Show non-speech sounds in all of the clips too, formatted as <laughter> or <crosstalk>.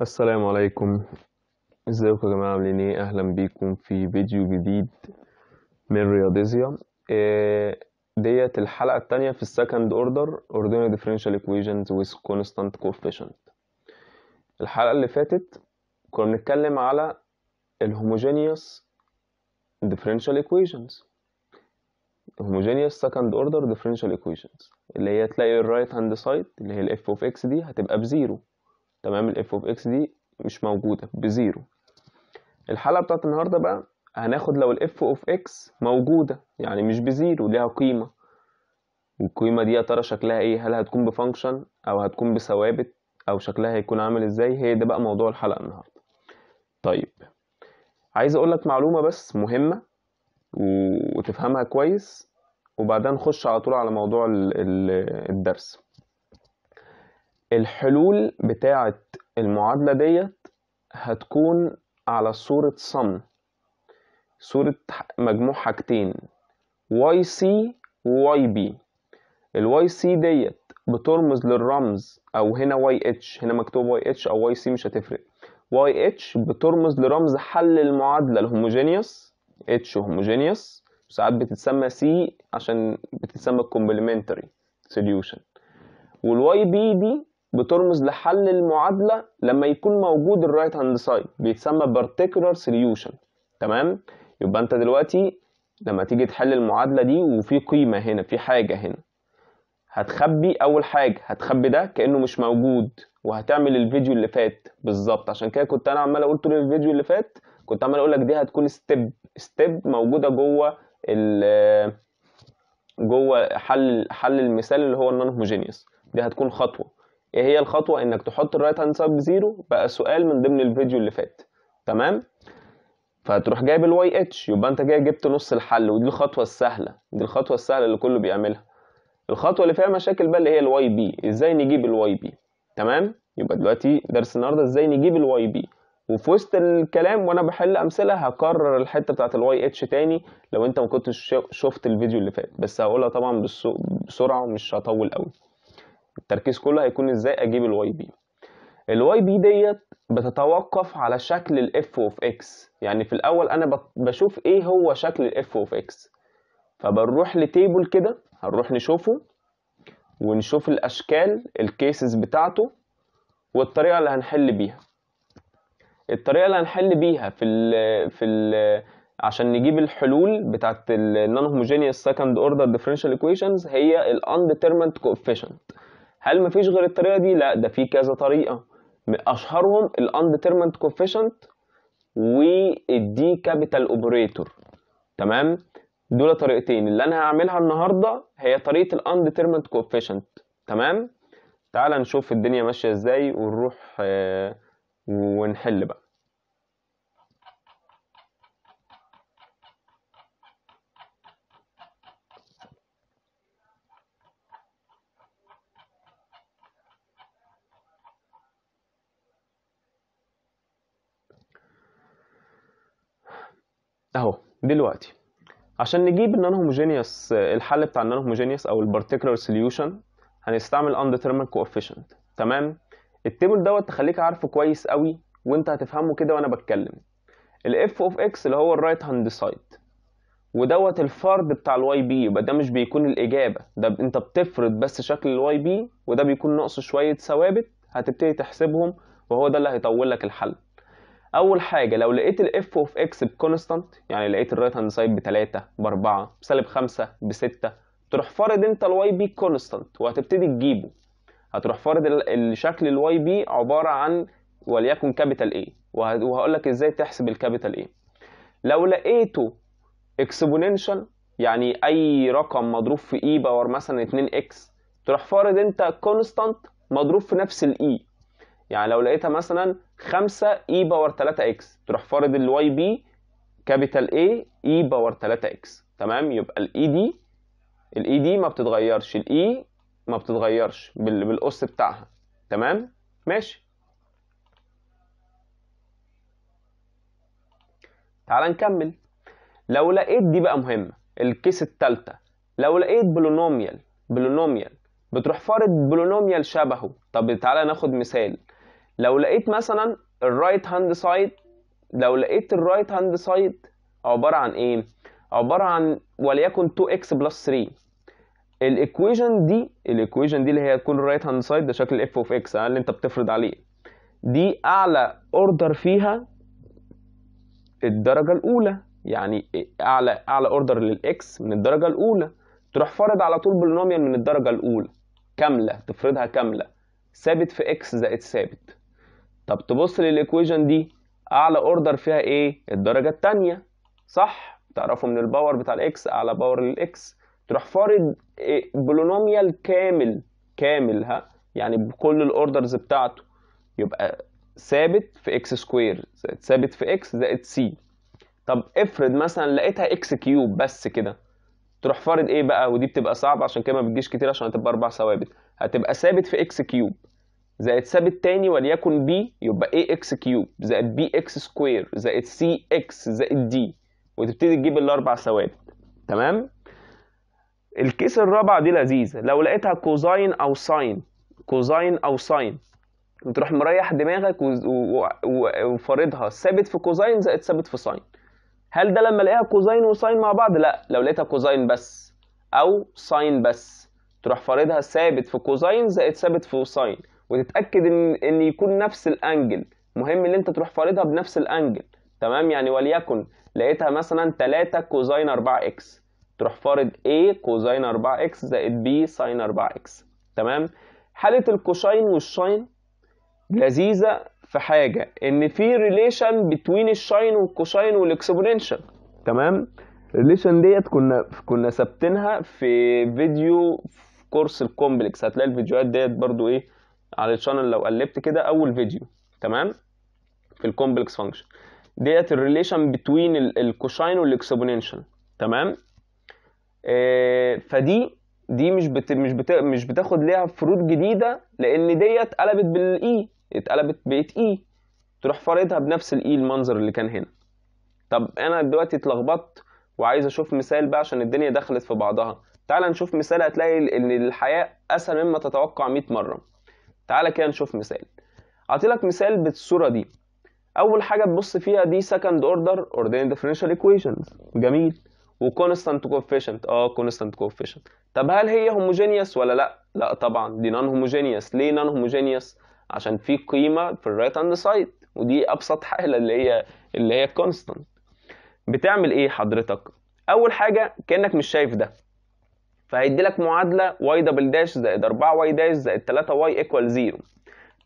السلام عليكم ازيكم يا جماعه عاملين ايه اهلا بيكم في فيديو جديد من رياضيزيا آه، ديت الحلقه التانية في السكند اوردر اوردينال ديفرنشال ايكويشنز ويز كونستانت كوفيشنت الحلقه اللي فاتت كنا بنتكلم على الهوموجينيوس ديفرنشال ايكويشنز homogeneous second order differential equations اللي هي تلاقي الرايت هاند سايد اللي هي الاف اوف اكس دي هتبقى بزيرو تمام الاف اوف اكس دي مش موجوده بزيرو الحلقه بتاعت النهارده بقى هناخد لو الاف اوف اكس موجوده يعني مش بزيرو ليها قيمه والقيمه دي يا ترى شكلها ايه هل هتكون بفانكشن او هتكون بثوابت او شكلها هيكون عامل ازاي هي ده بقى موضوع الحلقه النهارده طيب عايز اقول لك معلومه بس مهمه وتفهمها كويس وبعدين نخش على طول على موضوع الدرس الحلول بتاعة المعادلة ديت هتكون على صورة صم صورة مجموع حاجتين واي سي وواي بي الواي سي ديت بترمز للرمز او هنا واي اتش هنا مكتوب واي اتش او واي سي مش هتفرق واي اتش بترمز لرمز حل المعادلة الهوموجينيوس اتش هوموجينيوس ساعات بتتسمى سي عشان بتتسمى كومبلمنتري سوليوشن والواي بي دي بترمز لحل المعادلة لما يكون موجود الرايت هاند سايد بيتسمى particular solution تمام يبقى انت دلوقتي لما تيجي تحل المعادلة دي وفي قيمة هنا في حاجة هنا هتخبي أول حاجة هتخبي ده كأنه مش موجود وهتعمل الفيديو اللي فات بالظبط عشان كده كنت أنا عمال أقول طول الفيديو اللي فات كنت عمال أقول لك دي هتكون ستيب ستيب موجودة جوه ال جوه حل حل المثال اللي هو النون هوموجينيوس دي هتكون خطوة ايه هي الخطوه انك تحط الرايت هاند سايد بزيرو بقى سؤال من ضمن الفيديو اللي فات تمام فهتروح جايب الواي اتش يبقى انت جاي جبت نص الحل ودي الخطوه السهله دي الخطوه السهله اللي كله بيعملها الخطوه اللي فيها مشاكل بقى اللي هي الواي بي ازاي نجيب الواي بي تمام يبقى دلوقتي درس النهارده ازاي نجيب الواي بي وفي وسط الكلام وانا بحل امثله هكرر الحته بتاعت الواي اتش تاني لو انت ما كنتش شفت الفيديو اللي فات بس هقولها طبعا بسرعه ومش هطول قوي التركيز كله هيكون ازاي اجيب الواي بي الواي بي ديت بتتوقف على شكل الاف اوف اكس يعني في الاول انا بشوف ايه هو شكل الاف اوف اكس فبنروح لتيبل كده هنروح نشوفه ونشوف الاشكال الكيسز بتاعته والطريقه اللي هنحل بيها الطريقه اللي هنحل بيها في ال في الـ عشان نجيب الحلول بتاعت النون هوموجينيوس سكند اوردر ديفرنشال ايكويشنز هي الانديترمنت كوفيشنت هل مفيش غير الطريقه دي لا ده في كذا طريقه من اشهرهم الاندترمنت كوفيشنت والدي كابيتال اوبريتور تمام دول طريقتين اللي انا هعملها النهارده هي طريقه الاندترمنت كوفيشنت تمام تعال نشوف الدنيا ماشيه ازاي ونروح آه، ونحل بقى اهو دلوقتي عشان نجيب النون هوموجينيوس الحل بتاع النون هوموجينيوس او البارتيكولار سوليوشن هنستعمل undetermined coefficient تمام التيبل دوت تخليك عارفه كويس قوي وانت هتفهمه كده وانا بتكلم الاف اوف اكس اللي هو الرايت هاند سايد ودوت الفرد بتاع الواي بي يبقى ده مش بيكون الاجابه ده انت بتفرض بس شكل الواي بي وده بيكون ناقصه شويه ثوابت هتبتدي تحسبهم وهو ده اللي هيطول لك الحل اول حاجه لو لقيت الاف اوف اكس بكونستانت يعني لقيت الرايت هاند سايد ب 3 ب 4 بسالب 5 ب 6 تروح فارض انت الواي بي كونستانت وهتبتدي تجيبه هتروح فارض الشكل الواي بي عباره عن وليكن كابيتال ايه وهقول لك ازاي تحسب الكابيتال ايه لو لقيته اكسبوننشال يعني اي رقم مضروب في اي e باور مثلا 2 اكس تروح فارض انت كونستانت مضروب في نفس الاي e. يعني لو لقيتها مثلا 5 اي باور 3 اكس تروح فارض الواي بي كابيتال اي اي باور 3 اكس تمام يبقى الاي دي e الاي دي e ما بتتغيرش الاي e ما بتتغيرش بالاس بتاعها تمام ماشي تعال نكمل لو لقيت دي بقى مهمه الكيس الثالثه لو لقيت بولونوميال بولونوميال بتروح فارض بولونوميال شبهه طب تعالى ناخد مثال لو لقيت مثلا الرايت هاند سايد لو لقيت الرايت هاند سايد عباره عن ايه عباره عن وليكن 2x بلس 3 الايكويشن دي الايكويشن دي اللي هي تكون الرايت هاند سايد ده شكل اف اوف اكس اللي انت بتفرض عليه دي اعلى اوردر فيها الدرجه الاولى يعني اعلى اعلى اوردر للاكس من الدرجه الاولى تروح فرض على طول بولينوميال من الدرجه الاولى كامله تفرضها كامله ثابت في اكس زائد ثابت طب تبص للإيكويجن دي اعلى اوردر فيها ايه الدرجه الثانيه صح تعرفوا من الباور بتاع الاكس اعلى باور للاكس تروح فارض إيه، بولونوميال كامل كامل ها يعني بكل الاوردرز بتاعته يبقى ثابت في اكس سكوير زائد ثابت في اكس زائد سي طب افرض مثلا لقيتها اكس كيوب بس كده تروح فارض ايه بقى ودي بتبقى صعبه عشان كده ما بتجيش كتير عشان هتبقى اربع ثوابت هتبقى ثابت في اكس كيوب زائد ثابت تاني وليكن بي يبقى ax كيوب زائد bx سكوير زائد cx زائد d وتبتدي تجيب الاربع ثوابت تمام الكيس الرابعه دي لذيذه لو لقيتها كوزاين او ساين كوزاين او ساين وتروح مريح دماغك وفرضها ثابت في كوزاين زائد ثابت في ساين هل ده لما الاقيها كوزاين وساين مع بعض لا لو لقيتها كوزاين بس او ساين بس تروح فرضها ثابت في كوزاين زائد ثابت في ساين وتتاكد ان ان يكون نفس الانجل مهم ان انت تروح فارضها بنفس الانجل تمام يعني وليكن لقيتها مثلا 3 كوزين 4 اكس تروح فارض A كوزين 4 اكس زائد B ساين 4 اكس تمام حالة الكوشين والشاين لذيذة في حاجة ان في ريليشن بتوين الشاين والكوشين والاكسبوننشال تمام الريليشن ديت كنا كنا ثابتينها في فيديو في كورس الكومبلكس هتلاقي الفيديوهات ديت برضو ايه على الشانل لو قلبت كده اول فيديو تمام في الكومبلكس فانكشن ديت الريليشن بتوين الكوساين والاكسبوننشال تمام آه فدي دي مش بت مش بت مش بتاخد ليها فروض جديده لان ديت قلبت بالاي e، اتقلبت بقت اي e. تروح فارضها بنفس الاي e، المنظر اللي كان هنا طب انا دلوقتي اتلخبطت وعايز اشوف مثال بقى عشان الدنيا دخلت في بعضها تعال نشوف مثال هتلاقي ان الحياه اسهل مما تتوقع 100 مره تعالى كده نشوف مثال اعطيلك مثال بالصوره دي اول حاجه تبص فيها دي second order ordinary differential equations جميل وكونستانت كوفيشنت اه كونستانت كوفيشنت طب هل هي هوموجينيوس ولا لا لا طبعا دي نون هوموجينيوس ليه نون هوموجينيوس عشان في قيمه في الرايت هاند سايد ودي ابسط حاله اللي هي اللي هي الكونستانت بتعمل ايه حضرتك اول حاجه كانك مش شايف ده فهيدي لك معادله واي دبل داش زائد 4 واي داش زائد 3 واي ايكوال 0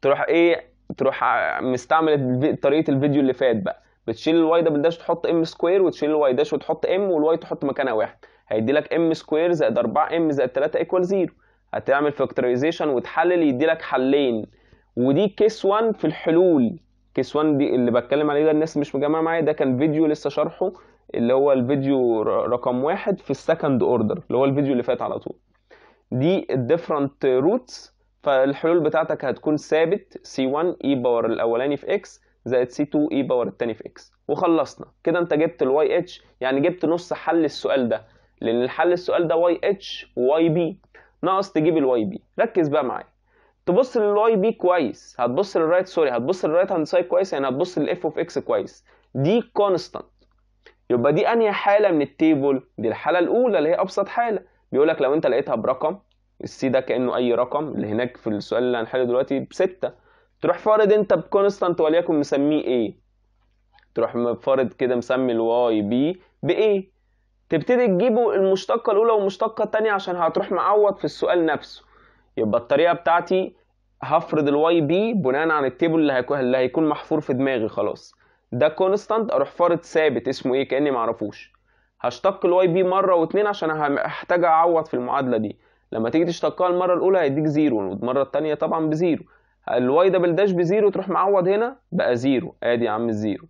تروح ايه تروح مستعمل طريقه الفيديو اللي فات بقى بتشيل الواي دبل داش تحط ام سكوير وتشيل الواي داش وتحط ام والواي تحط مكانها واحد هيدي لك ام سكوير زائد 4 ام زائد 3 ايكوال 0 هتعمل فاكتورايزيشن وتحلل يدي لك حلين ودي كيس 1 في الحلول كيس 1 دي اللي بتكلم عليه ده الناس مش مجمعه معايا ده كان فيديو لسه شارحه اللي هو الفيديو رقم واحد في السكند اوردر اللي هو الفيديو اللي فات على طول دي الديفرنت روتس فالحلول بتاعتك هتكون ثابت c1 e باور الاولاني في x زائد c2 e باور الثاني في x وخلصنا كده انت جبت الواي اتش يعني جبت نص حل السؤال ده لان الحل السؤال ده واي اتش وواي بي ناقص تجيب الواي بي ركز بقى معايا تبص للواي بي كويس هتبص للرايت سوري هتبص للرايت هاند سايد كويس يعني هتبص للاف اوف اكس كويس دي كونستانت يبقى دي انهي حاله من التيبل دي الحاله الاولى اللي هي ابسط حاله بيقول لك لو انت لقيتها برقم السي ده كانه اي رقم اللي هناك في السؤال اللي هنحله دلوقتي بستة تروح فارض انت بكونستانت وليكن مسميه ايه تروح فارض كده مسمي الواي بي بايه تبتدي تجيبه المشتقه الاولى والمشتقه الثانيه عشان هتروح معوض في السؤال نفسه يبقى الطريقه بتاعتي هفرض الواي بي بناء عن التيبل اللي هيكون محفور في دماغي خلاص ده كونستانت اروح فارض ثابت اسمه ايه كاني معرفوش هشتق الواي بي مره واتنين عشان هحتاج اعوض في المعادله دي لما تيجي تشتقها المره الاولى هيديك زيرو والمره التانية طبعا بزيرو الواي دبل داش بزيرو تروح معوض هنا بقى زيرو ادي يا عم الزيرو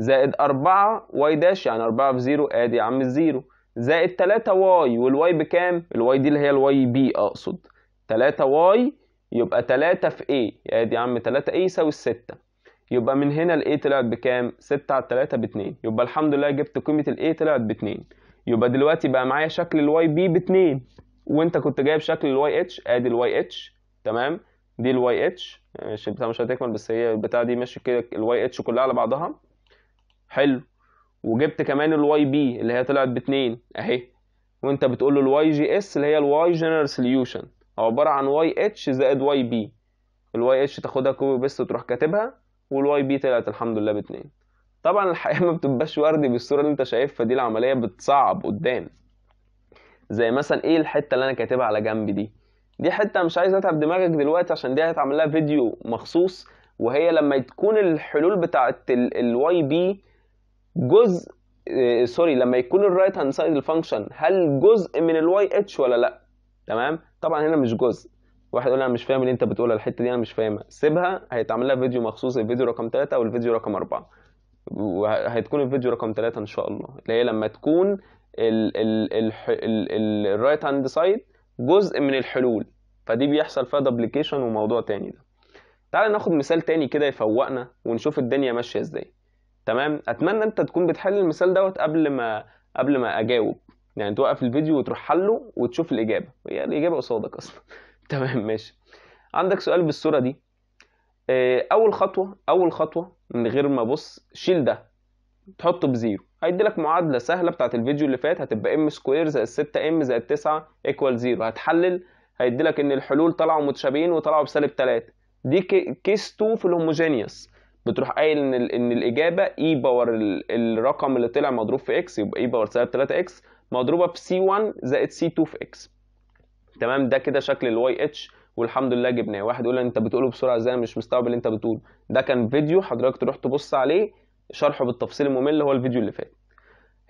زائد أربعة واي داش يعني أربعة في زيرو ادي يا عم الزيرو زائد تلاتة واي والواي بكام؟ الواي دي اللي هي الواي بي أقصد تلاتة واي يبقى تلاتة في ايه؟ ادي يا عم تلاتة ايه يساوي الستة يبقى من هنا الـ A طلعت بكام؟ 6 على 3 ب 2 يبقى الحمد لله جبت قيمة الـ A طلعت ب 2 يبقى دلوقتي بقى معايا شكل Y YB ب 2 وانت كنت جايب شكل Y YH ادي Y YH تمام دي Y YH مش البتاعة مش هتكمل بس هي البتاع دي ماشي كده Y YH كلها على بعضها حلو وجبت كمان Y B اللي هي طلعت باتنين اهي وانت بتقول له Y G S اللي هي الـ Y General Solution عباره عن Y H زائد B الـ Y H تاخدها كوبي بيست وتروح كاتبها والواي بي طلعت الحمد لله باتنين طبعا الحقيقه ما بتبقاش وردي بالصوره اللي انت شايفها دي العمليه بتصعب قدام زي مثلا ايه الحته اللي انا كاتبها على جنب دي دي حته مش عايز اتعب دماغك دلوقتي عشان دي هتعمل لها فيديو مخصوص وهي لما تكون الحلول بتاعه الواي بي جزء آه، سوري لما يكون الرايت هاند سايد الفانكشن هل جزء من الواي اتش ولا لا تمام طبعا هنا مش جزء واحد يقول انا مش فاهم اللي انت بتقوله الحته دي انا مش فاهمها سيبها هيتعمل لها فيديو مخصوص الفيديو رقم 3 الفيديو رقم 4 وهتكون الفيديو رقم 3 ان شاء الله اللي هي لما تكون الرايت هاند سايد جزء من الحلول فدي بيحصل فيها دبليكيشن وموضوع تاني ده تعال ناخد مثال تاني كده يفوقنا ونشوف الدنيا ماشيه ازاي تمام اتمنى انت تكون بتحل المثال دوت قبل ما قبل ما اجاوب يعني توقف الفيديو وتروح حله وتشوف الاجابه هي الاجابه قصادك اصلا <laughs> تمام ماشي عندك سؤال بالصورة دي آه، أول خطوة أول خطوة من غير ما أبص شيل ده تحطه بزيرو هيديلك معادلة سهلة بتاعت الفيديو اللي فات هتبقى ام سكوير زائد 6 ام زائد 9 ايكوال زيرو هتحلل هيديلك ان الحلول طلعوا متشابهين وطلعوا بسالب 3 دي كيس 2 في الهوموجينيوس بتروح قايل ان ان الاجابه e اي باور الرقم اللي طلع مضروب في اكس يبقى اي باور سالب 3 اكس مضروبه في سي 1 زائد سي 2 في اكس تمام ده كده شكل الواي اتش والحمد لله جبناه واحد يقول انت بتقوله بسرعه ازاي انا مش مستوعب اللي انت بتقوله ده كان فيديو حضرتك تروح تبص عليه شرحه بالتفصيل الممل هو الفيديو اللي فات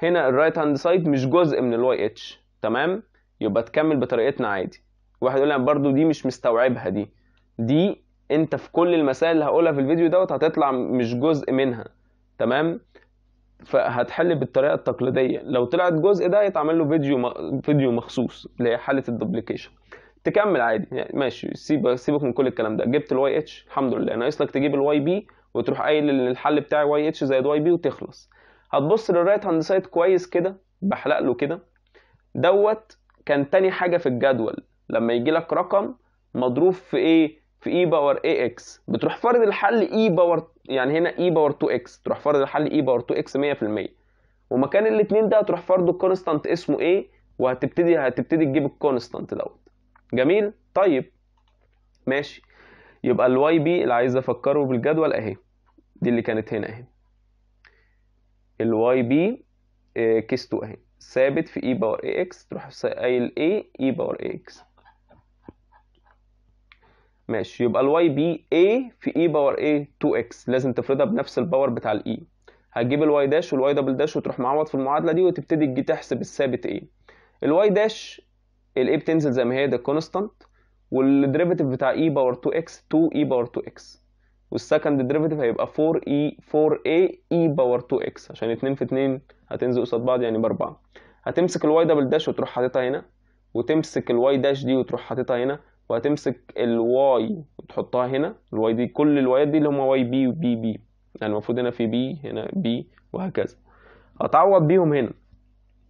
هنا الرايت هاند سايد مش جزء من الواي اتش تمام يبقى تكمل بطريقتنا عادي واحد يقول انا برضو دي مش مستوعبها دي دي انت في كل المسائل اللي هقولها في الفيديو دوت هتطلع مش جزء منها تمام فهتحل بالطريقه التقليديه لو طلعت جزء ده يتعمل له فيديو م... فيديو مخصوص اللي هي حاله الدوبليكيشن تكمل عادي يعني ماشي سيبك سيبك من كل الكلام ده جبت الواي اتش الحمد لله ناقص لك تجيب الواي بي وتروح قايل الحل بتاعي واي اتش زائد واي بي وتخلص هتبص للرايت هاند سايد كويس كده بحلق له كده دوت كان تاني حاجه في الجدول لما يجي لك رقم مضروب في ايه في اي باور اي اكس بتروح فارض الحل اي e باور يعني هنا اي باور 2 اكس تروح فرض الحل اي باور 2 اكس 100% ومكان الاثنين ده تروح فرضه كونستانت اسمه ايه وهتبتدي هتبتدي تجيب الكونستانت دوت جميل طيب ماشي يبقى الواي بي اللي عايز افكره بالجدول اهي دي اللي كانت هنا اهي الواي آه، بي كيس 2 اهي ثابت في اي باور اي اكس تروح قايل ايه اي باور اي اكس ماشي يبقى الواي بي a في اي e باور a 2x لازم تفرضها بنفس الباور بتاع الاي e. هتجيب الواي داش والواي دبل داش وتروح معوض في المعادله دي وتبتدي تجي تحسب الثابت a الواي داش الاي بتنزل زي ما هي ده كونستانت والديريفيتيف بتاع e باور 2x 2e باور 2x والسكند ديريفيتيف هيبقى 4e 4a e باور 2x e عشان 2 في 2 هتنزل قصاد بعض يعني باربعه هتمسك الواي دبل داش وتروح حاططها هنا وتمسك الواي داش دي وتروح حاططها هنا وهتمسك الواي وتحطها هنا الواي دي كل الوايات دي اللي هما واي بي وبي بي يعني المفروض هنا في بي هنا بي وهكذا هتعوض بيهم هنا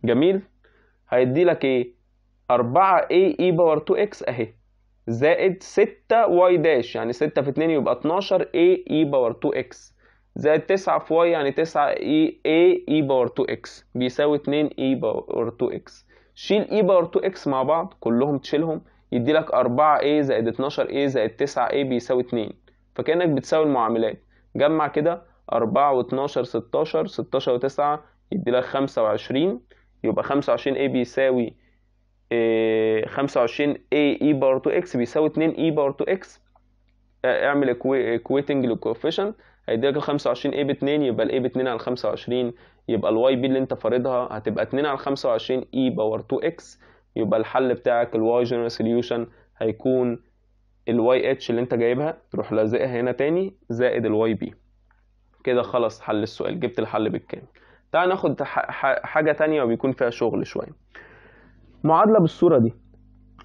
جميل هيدي لك ايه 4 اي اي باور 2 اكس اهي زائد 6 واي داش يعني 6 في 2 يبقى 12 اي اي باور 2 اكس زائد 9 في واي يعني 9 اي اي اي باور 2 اكس بيساوي 2 اي باور 2 اكس شيل اي باور 2 اكس مع بعض كلهم تشيلهم يدي لك 4a زائد 12a زائد 9a بيساوي 2 فكأنك بتساوي المعاملات جمع كده 4 و12 16 16 و9 يدي لك 25 يبقى 25a بيساوي 25a آه، e باور 2 x بيساوي 2 e باور 2 x آه، اعمل equating للcoefficient هيديلك ال 25 a ب 2 يبقى ال a ب 2 على 25 يبقى ال y b اللي انت فارضها هتبقى 2 على 25 e باور 2 x يبقى الحل بتاعك الواي جنرال سوليوشن هيكون الواي اتش اللي انت جايبها تروح لازقها هنا تاني زائد الواي بي كده خلاص حل السؤال جبت الحل بالكامل تعال ناخد حاجه تانية وبيكون فيها شغل شويه معادله بالصوره دي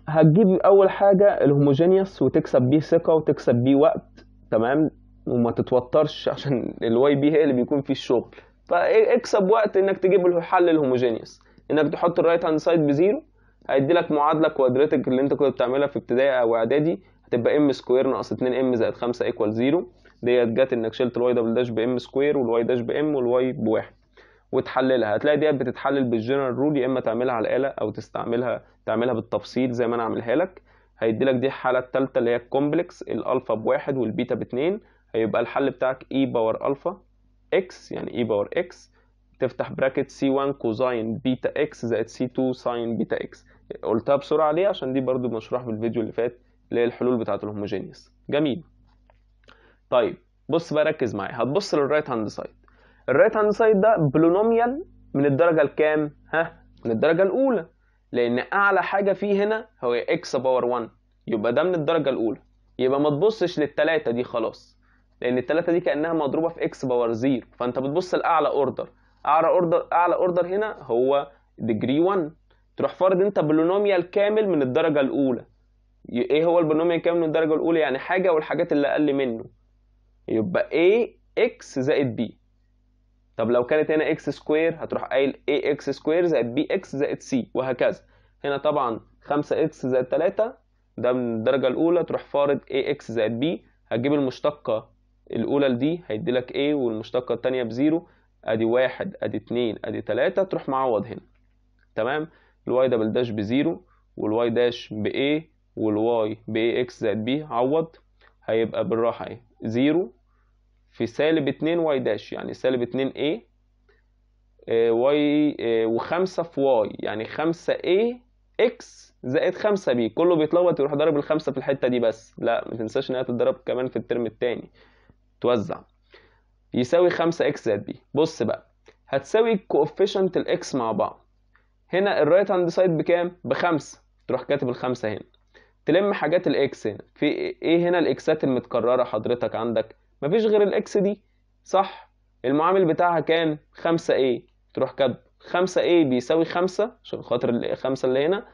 هتجيب اول حاجه الهوموجينيوس وتكسب بيه ثقه وتكسب بيه وقت تمام وما تتوترش عشان الواي بي هي اللي بيكون فيه الشغل فاكسب إيه، وقت انك تجيب الحل الهوموجينيوس انك تحط الرايت هاند سايد بزيرو هيدي لك معادله كوادراتيك اللي انت كنت بتعملها في ابتدائي او اعدادي هتبقى ام سكوير ناقص 2 ام زائد 5 ايكوال 0 ديت جت انك شلت الواي دبل داش بام سكوير والواي داش بام والواي بواحد وتحللها هتلاقي ديت بتتحلل بالجنرال رول يا اما تعملها على الاله او تستعملها تعملها بالتفصيل زي ما انا عاملها لك هيدي لك دي الحاله الثالثه اللي هي الكومبلكس الالفا بواحد والبيتا باثنين هيبقى الحل بتاعك اي باور الفا اكس يعني اي باور اكس تفتح براكت سي 1 كوزاين بيتا اكس زائد سي 2 ساين بيتا اكس قلتها بسرعة ليه عشان دي برضو مشروح في الفيديو اللي فات اللي هي الحلول بتاعة الهوموجينيوس جميل طيب بص بقى ركز معايا هتبص للرايت هاند سايد الرايت هاند سايد ده بلونوميال من الدرجة الكام ها من الدرجة الأولى لأن أعلى حاجة فيه هنا هو إكس باور 1 يبقى ده من الدرجة الأولى يبقى ما تبصش للتلاتة دي خلاص لأن التلاتة دي كأنها مضروبة في إكس باور 0 فأنت بتبص لأعلى أوردر أعلى أوردر أعلى أوردر هنا هو ديجري 1 تروح فارض انت بولونوميال كامل من الدرجه الاولى ايه هو البولونوميال كامل من الدرجه الاولى يعني حاجه والحاجات اللي اقل منه يبقى a x زائد b طب لو كانت هنا x سكوير هتروح قايل a x سكوير زائد b x زائد c وهكذا هنا طبعا 5 x زائد 3 ده من الدرجه الاولى تروح فارض a x زائد b هتجيب المشتقه الاولى لدي هيديلك a والمشتقه الثانيه بزيرو ادي واحد ادي اتنين ادي تلاتة تروح معوض هنا تمام الواي دبل داش بزيرو والواي داش بA والواي بA اكس زائد B عوض هيبقى بالراحة ايه زيرو في سالب اتنين واي داش يعني سالب اتنين A إيه؟ اه واي آه، وخمسة في واي يعني خمسة A إيه اكس زائد خمسة B كله بيتلخبط يروح ضارب الخمسة في الحتة دي بس لا ما تنساش انها تتضرب كمان في الترم التاني توزع يساوي خمسة اكس زائد B بص بقى هتساوي الكوفيشنت الاكس مع بعض هنا الرايت هاند سايد بكام بخمسة تروح كاتب الخمسة هنا تلم حاجات الاكس هنا في ايه هنا الاكسات المتكررة حضرتك عندك مفيش غير الاكس دي صح المعامل بتاعها كان خمسة ايه تروح كاتب خمسة ايه بيساوي خمسة عشان خاطر الخمسة اللي هنا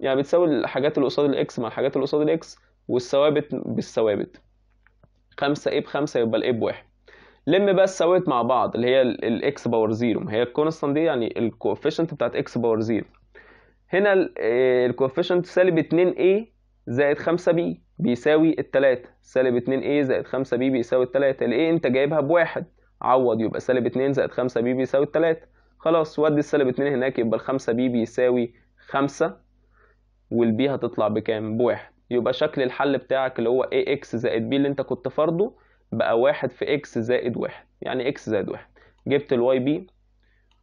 يعني بتساوي الحاجات اللي قصاد الاكس مع الحاجات اللي قصاد الاكس والثوابت بالثوابت خمسة ايه بخمسة يبقى الايه بواحد لم بس سويت مع بعض اللي هي الاكس باور زيرو هي الكونستانت دي يعني الكوفيشنت بتاعت اكس باور زيرو هنا الكوفيشنت آه، سالب 2a زائد 5b بيساوي الثلاثة سالب 2a زائد 5b بيساوي التلاتة الايه انت جايبها بواحد عوض يبقى سالب 2 زائد 5b بيساوي الثلاثة خلاص ودي السالب 2 هناك يبقى ال 5b بيساوي 5 والبي هتطلع بكام بواحد يبقى شكل الحل بتاعك اللي هو ax زائد b اللي انت كنت فرضه بقى واحد في اكس زائد واحد يعني اكس زائد واحد جبت الواي بي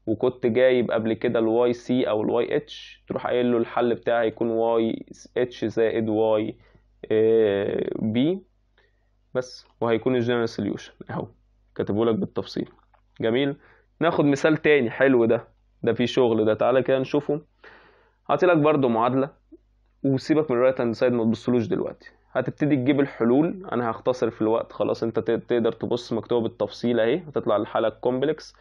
وكنت جايب قبل كده الواي سي او الواي اتش تروح قايل له الحل بتاعي يكون واي اتش زائد واي آه، بي بس وهيكون الجنرال سوليوشن اهو كاتبه لك بالتفصيل جميل ناخد مثال تاني حلو ده ده في شغل ده تعالى كده نشوفه هعطي لك برضو معادله وسيبك من الرايت هاند سايد ما تبصلوش دلوقتي هتبتدي تجيب الحلول انا هختصر في الوقت خلاص انت تقدر تبص مكتوبه بالتفصيل اهي هتطلع الحاله الكومبلكس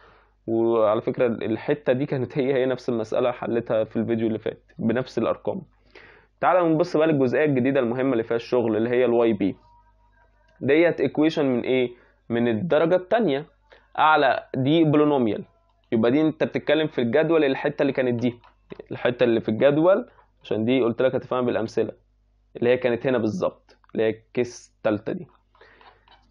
وعلى فكره الحته دي كانت هي هي نفس المساله حلتها في الفيديو اللي فات بنفس الارقام تعالى نبص بقى للجزئيه الجديده المهمه اللي فيها الشغل اللي هي الواي بي ديت ايكويشن من ايه من الدرجه الثانيه اعلى دي بولينوميال يبقى دي انت بتتكلم في الجدول الحته اللي كانت دي الحته اللي في الجدول عشان دي قلت لك هتفهم بالامثله اللي هي كانت هنا بالظبط اللي هي الكيس التالتة دي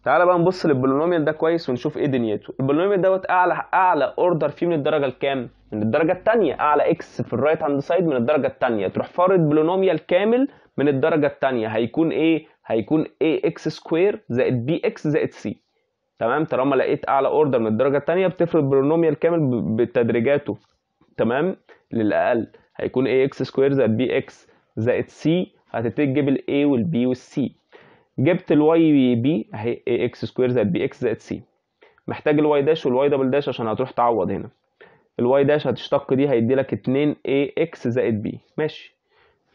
تعالى بقى نبص للبولينوميال ده كويس ونشوف ايه دنيته البولينوميال دوت اعلى اعلى اوردر فيه من الدرجه الكام من الدرجه الثانيه اعلى اكس في الرايت هاند سايد من الدرجه الثانيه تروح فارض بولينوميال كامل من الدرجه الثانيه هيكون ايه هيكون اي اكس سكوير زائد بي اكس زائد سي تمام طالما لقيت اعلى اوردر من الدرجه الثانيه بتفرض بولينوميال كامل بتدريجاته تمام للاقل هيكون اي اكس سكوير زائد بي اكس زائد سي هتبتدي تجيب A B وال C جبت الواي B اهي A x سكوير زائد B x زائد C محتاج Y داش Y دبل داش عشان هتروح تعوض هنا Y داش هتشتق دي هيدي لك 2 A x زائد B ماشي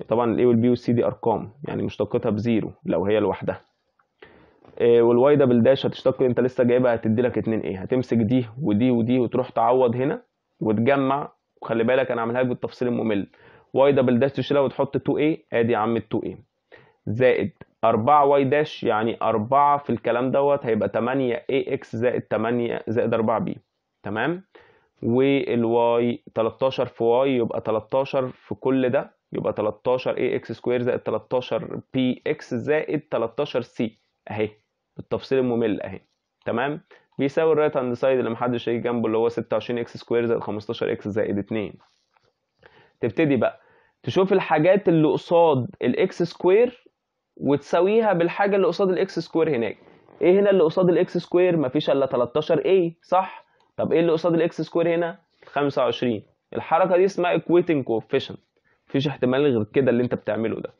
طبعا A B وال C دي ارقام يعني مشتقتها بزيرو لو هي لوحدها آه، Y دبل داش هتشتق انت لسه جايبها هتدي لك 2 A هتمسك دي ودي ودي وتروح تعوض هنا وتجمع وخلي بالك انا عاملها لك بالتفصيل الممل واي دبل داش تشيلها وتحط 2 اي ادي يا عم ال 2 اي زائد 4 واي داش يعني 4 في الكلام دوت هيبقى 8 اي اكس زائد 8 زائد 4 بي تمام والواي 13 في واي يبقى 13 في كل ده يبقى 13 اي اكس سكوير زائد 13 بي اكس زائد 13 سي اهي بالتفصيل الممل اهي تمام بيساوي الرايت هاند سايد اللي محدش هيجي جنبه اللي هو 26 اكس سكوير زائد 15 اكس زائد 2 تبتدي بقى تشوف الحاجات اللي قصاد الاكس سكوير وتساويها بالحاجه اللي قصاد الاكس سكوير هناك ايه هنا اللي قصاد الاكس سكوير مفيش الا 13 اي صح طب ايه اللي قصاد الاكس سكوير هنا 25 الحركه دي اسمها equating coefficient مفيش احتمال غير كده اللي انت بتعمله ده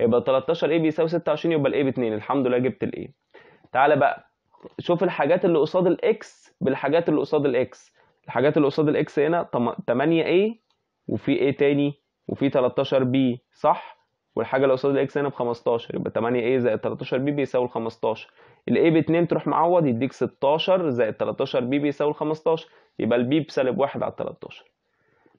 يبقى 13 اي بيساوي 26 يبقى الاي ب 2 الحمد لله جبت الاي تعالى بقى شوف الحاجات اللي قصاد الاكس بالحاجات اللي قصاد الاكس الحاجات اللي قصاد الاكس هنا 8 اي وفي ايه تاني وفي 13 بي صح والحاجه اللي قصاد الاكس هنا ب 15 يبقى 8 اي زائد 13 بي بيساوي 15 الاي ب 2 تروح معوض يديك 16 زائد 13 بي بيساوي 15 يبقى البي بسالب 1 على 13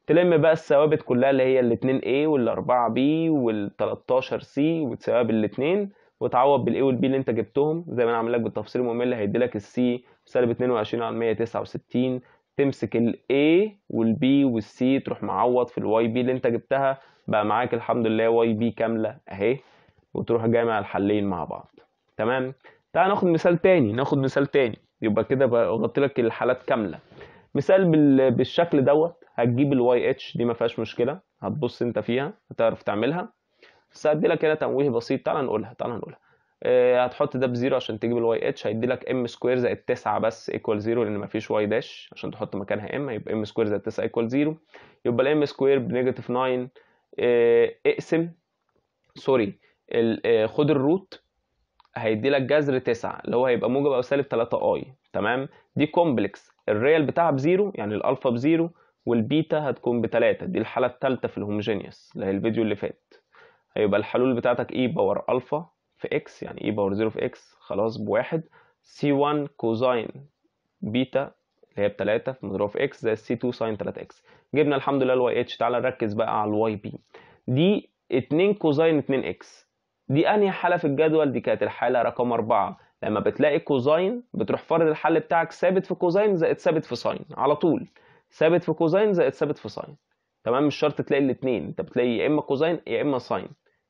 تلم بقى الثوابت كلها اللي هي ال 2 اي وال 4 بي وال 13 c وتساوي بالاثنين وتعوض بالاي والبي اللي انت جبتهم زي ما انا عامل لك بالتفصيل الممل هيدي لك السي بسالب 22 على 169 تمسك ال A وال B وال C تروح معوض في ال YB اللي انت جبتها بقى معاك الحمد لله YB كاملة اهي وتروح جامع الحلين مع بعض تمام تعال ناخد مثال تاني ناخد مثال تاني يبقى كده بغطي لك الحالات كاملة مثال بالشكل دوت هتجيب الواي YH دي ما فيهاش مشكلة هتبص انت فيها هتعرف تعملها بس هدي لك هنا تمويه بسيط تعال نقولها تعال نقولها آه، هتحط ده بزيرو عشان تجيب الواي اتش هيدي لك ام سكوير زائد 9 بس ايكوال زيرو لان مفيش واي داش عشان تحط مكانها ام هيبقى ام سكوير زائد 9 ايكوال زيرو يبقى الام سكوير بنيجاتيف 9 آه، اقسم سوري آه، خد الروت هيدي لك جذر 9 اللي هو هيبقى موجب او سالب 3 اي تمام دي كومبلكس الريال بتاعها بزيرو يعني الالفا بزيرو والبيتا هتكون بتلاتة دي الحالة التالتة في الهوموجينيوس اللي هي الفيديو اللي فات هيبقى الحلول بتاعتك ايه باور الفا في اكس يعني اي e باور زيرو في اكس خلاص بواحد سي 1 كوزاين بيتا اللي هي بتلاتة في مضروبة في اكس زي c 2 ساين 3 اكس جبنا الحمد لله الواي اتش تعالى نركز بقى على الواي بي دي 2 كوزاين 2 اكس دي انهي حالة في الجدول دي كانت الحالة رقم 4 لما بتلاقي كوزاين بتروح فرض الحل بتاعك ثابت في كوزاين زائد ثابت في ساين على طول ثابت في كوزاين زائد ثابت في ساين تمام مش شرط تلاقي الاثنين انت بتلاقي يا اما كوزاين يا اما ساين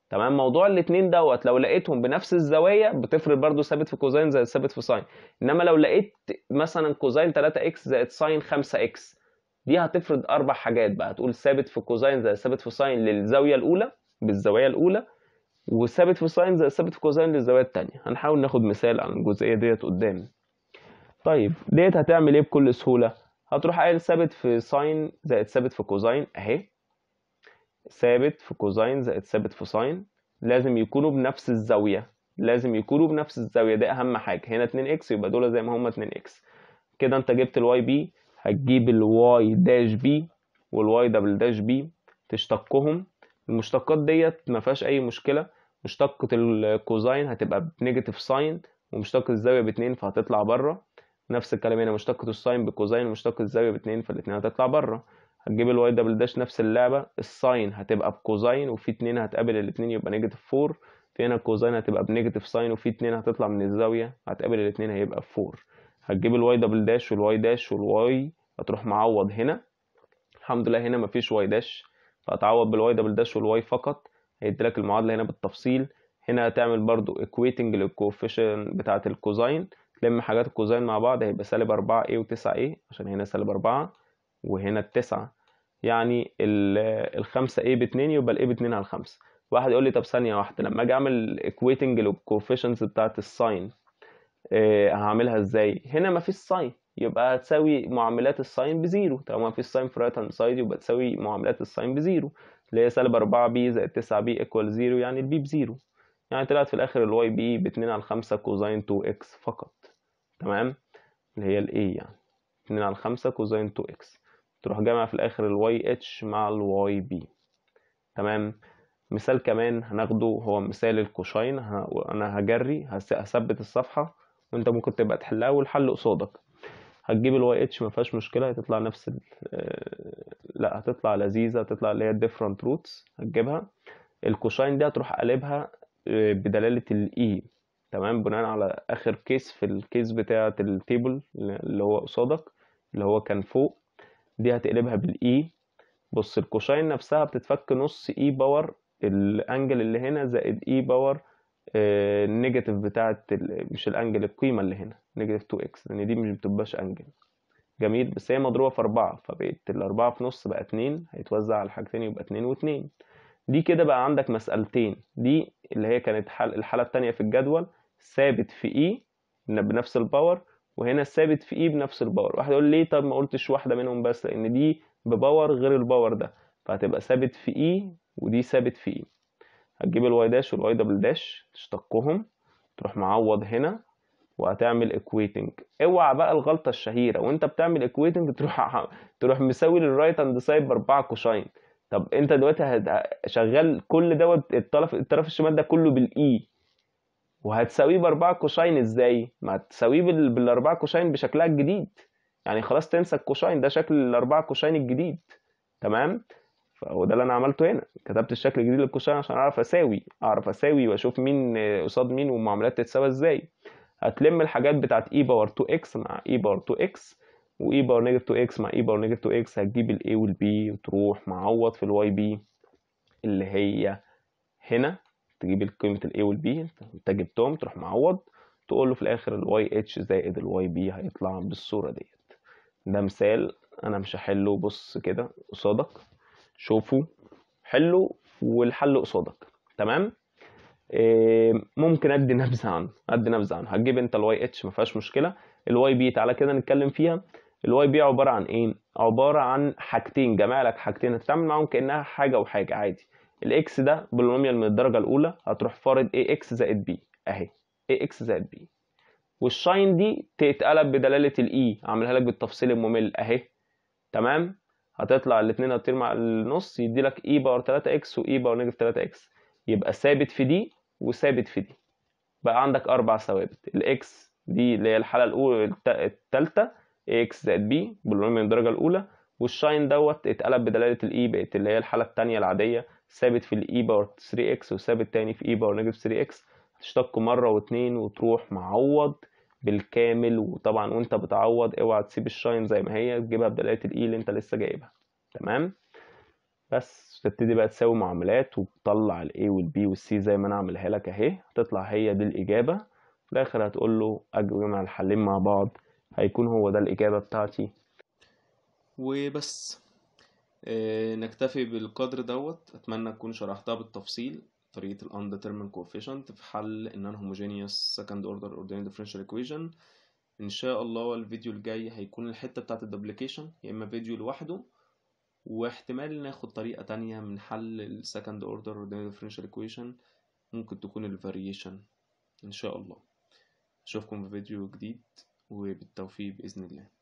تمام موضوع الاثنين دوت لو لقيتهم بنفس الزاويه بتفرق برضو ثابت في كوزين زائد ثابت في ساين انما لو لقيت مثلا كوزين 3 اكس زائد ساين 5 اكس دي هتفرض اربع حاجات بقى هتقول ثابت في كوزين زائد ثابت في ساين للزاويه الاولى بالزاويه الاولى وثابت في ساين زائد ثابت في كوزين للزاويه الثانيه هنحاول ناخد مثال عن الجزئيه ديت قدام طيب ديت هتعمل ايه بكل سهوله هتروح قايل ثابت في ساين زائد ثابت في كوزين اهي ثابت في كوزاين زائد ثابت في ساين لازم يكونوا بنفس الزاوية لازم يكونوا بنفس الزاوية ده أهم حاجة هنا 2 إكس يبقى دول زي ما هما 2 إكس كده أنت جبت الواي بي هتجيب الواي داش بي والواي دبل داش بي تشتقهم المشتقات ديت ما فيهاش أي مشكلة مشتقة الكوزاين هتبقى بنيجاتيف ساين ومشتقة الزاوية باتنين فهتطلع بره نفس الكلام هنا مشتقة الساين بكوزاين ومشتقة الزاوية باتنين فالاتنين هتطلع بره هتجيب الواي دبل داش نفس اللعبة الساين هتبقى بكوزاين وفي اتنين هتقابل الاتنين يبقى نيجاتيف فور في هنا الكوزاين هتبقى بنيجاتيف ساين وفي اتنين هتطلع من الزاوية هتقابل الاتنين هيبقى بفور هتجيب الواي دبل داش والواي داش والواي هتروح معوض هنا الحمد لله هنا مفيش واي داش فهتعوض بالواي دبل داش والواي فقط هيديلك المعادلة هنا بالتفصيل هنا هتعمل برضو ايكويتنج للكوفيشن بتاعة الكوزاين تلم حاجات الكوزاين مع بعض هيبقى سالب أربعة a وتسعة a عشان هنا سالب أربعة وهنا التسعة يعني الخمسة A ب 2 يبقى ال A ب 2 على 5 واحد يقول لي طب ثانية واحدة لما أجي أعمل equating للcoefficients بتاعة الساين آه هعملها ازاي هنا مفيش ساين يبقى هتساوي معاملات الساين بزيرو طالما مفيش ساين في رايت هاند سايد يبقى تساوي معاملات الساين بزيرو اللي هي سالب 4 b زائد 9 b ايكوال زيرو يعني البي بزيرو يعني طلعت في الاخر الواي بي ب 2 على 5 كوزين 2 اكس فقط تمام اللي هي الاي يعني 2 على 5 كوزين 2 اكس تروح جامع في الاخر الواي اتش مع الواي بي تمام مثال كمان هناخده هو مثال الكوشاين انا هجري هثبت الصفحه وانت ممكن تبقى تحلها والحل قصادك هتجيب الواي اتش ما فيهاش مشكله هتطلع نفس الـ آه، لا هتطلع لذيذه هتطلع اللي هي different روتس هتجيبها الكوشاين دي هتروح قلبها آه، بدلاله الاي e. تمام بناء على اخر كيس في الكيس بتاعه التيبل اللي هو قصادك اللي هو كان فوق دي هتقلبها بالاي بص الكوشاين نفسها بتتفك نص اي باور الانجل اللي هنا زائد اي باور النيجاتيف بتاعه مش الانجل القيمه اللي هنا نيجاتيف 2 اكس لان دي مش بتبقاش انجل جميل بس هي مضروبه في أربعة فبقت الأربعة في نص بقى اتنين هيتوزع على حاجتين يبقى اتنين واتنين دي كده بقى عندك مسألتين دي اللي هي كانت الحالة التانية في الجدول ثابت في اي e، بنفس الباور وهنا الثابت في اي e بنفس الباور واحد يقول ليه طب ما قلتش واحده منهم بس لان دي بباور غير الباور ده فهتبقى ثابت في اي e ودي ثابت في اي e. هتجيب الواي داش والواي دبل داش تشتقهم تروح معوض هنا وهتعمل اكويتنج اوعى بقى الغلطه الشهيره وانت بتعمل اكويتنج تروح <laughs> تروح مساوي للرايت اند سايد باربعة كوشاين طب انت دلوقتي شغال كل دوت الطرف الطرف الشمال ده كله بالاي وهتساويه بأربعة كوشاين ازاي؟ ما تساويه بالأربعة كوشاين بشكلها الجديد يعني خلاص تنسى الكوشاين ده شكل الأربعة كوشاين الجديد تمام؟ وده اللي انا عملته هنا كتبت الشكل الجديد للكوشاين عشان اعرف اساوي اعرف اساوي واشوف مين قصاد مين والمعاملات تتساوى ازاي هتلم الحاجات بتاعت اي باور 2 اكس مع اي باور 2 اكس واي باور نيجاتيف 2 اكس مع اي باور نيجاتيف 2 اكس هتجيب الاي والبي وتروح معوض في الواي بي اللي هي هنا تجيب قيمه وال B انت جبتهم تروح معوض تقول له في الاخر Y H زائد Y B هيطلع بالصوره ديت ده مثال انا مش هحله بص كده قصادك شوفه حله والحل قصادك تمام آه، ممكن ادي نبذه عنه ادي نبذه عنه هتجيب انت ال اتش ما فيهاش مشكله Y B تعالى كده نتكلم فيها Y B عباره عن ايه عباره عن حاجتين جمع لك حاجتين هتتعامل معاهم كانها حاجه وحاجه عادي الاكس ده بولينوميال من الدرجه الاولى هتروح فارض اي اكس زائد بي اهي اي اكس زائد بي والشاين دي تتقلب بدلاله الاي اعملها e. لك بالتفصيل الممل اهي تمام هتطلع الاثنين هتطير مع النص يدي لك اي باور 3 اكس واي باور نيجاتيف 3 اكس يبقى ثابت في دي وثابت في دي بقى عندك اربع ثوابت الاكس دي اللي هي الحاله الاولى الثالثه اكس زائد بي بولينوميال من الدرجه الاولى والشاين دوت اتقلب بدلاله الاي e، بقت اللي هي الحاله الثانيه العاديه ثابت في الاي باور 3 اكس وثابت تاني في اي باور نيجاتيف 3 اكس تشتك مرة واتنين وتروح معوض بالكامل وطبعا وانت بتعوض اوعى تسيب الشاين زي ما هي تجيبها بدلالة الاي اللي انت لسه جايبها تمام بس تبتدي بقى تساوي معاملات وتطلع الاي والبي والسي زي ما انا عاملها لك اهي هتطلع هي دي الاجابه في الاخر هتقول له اجمع الحلين مع بعض هيكون هو ده الاجابه بتاعتي وبس آه، نكتفي بالقدر دوت اتمنى اكون شرحتها بالتفصيل طريقه الان ديترمين في حل ان هوموجينيوس سكند اوردر ordinary ديفرنشال ايكويشن ان شاء الله الفيديو الجاي هيكون الحته بتاعه الدوبليكيشن يا اما فيديو لوحده واحتمال ناخد طريقه تانية من حل السكند اوردر ordinary ديفرنشال ايكويشن ممكن تكون الفاريشن ان شاء الله اشوفكم في فيديو جديد وبالتوفيق باذن الله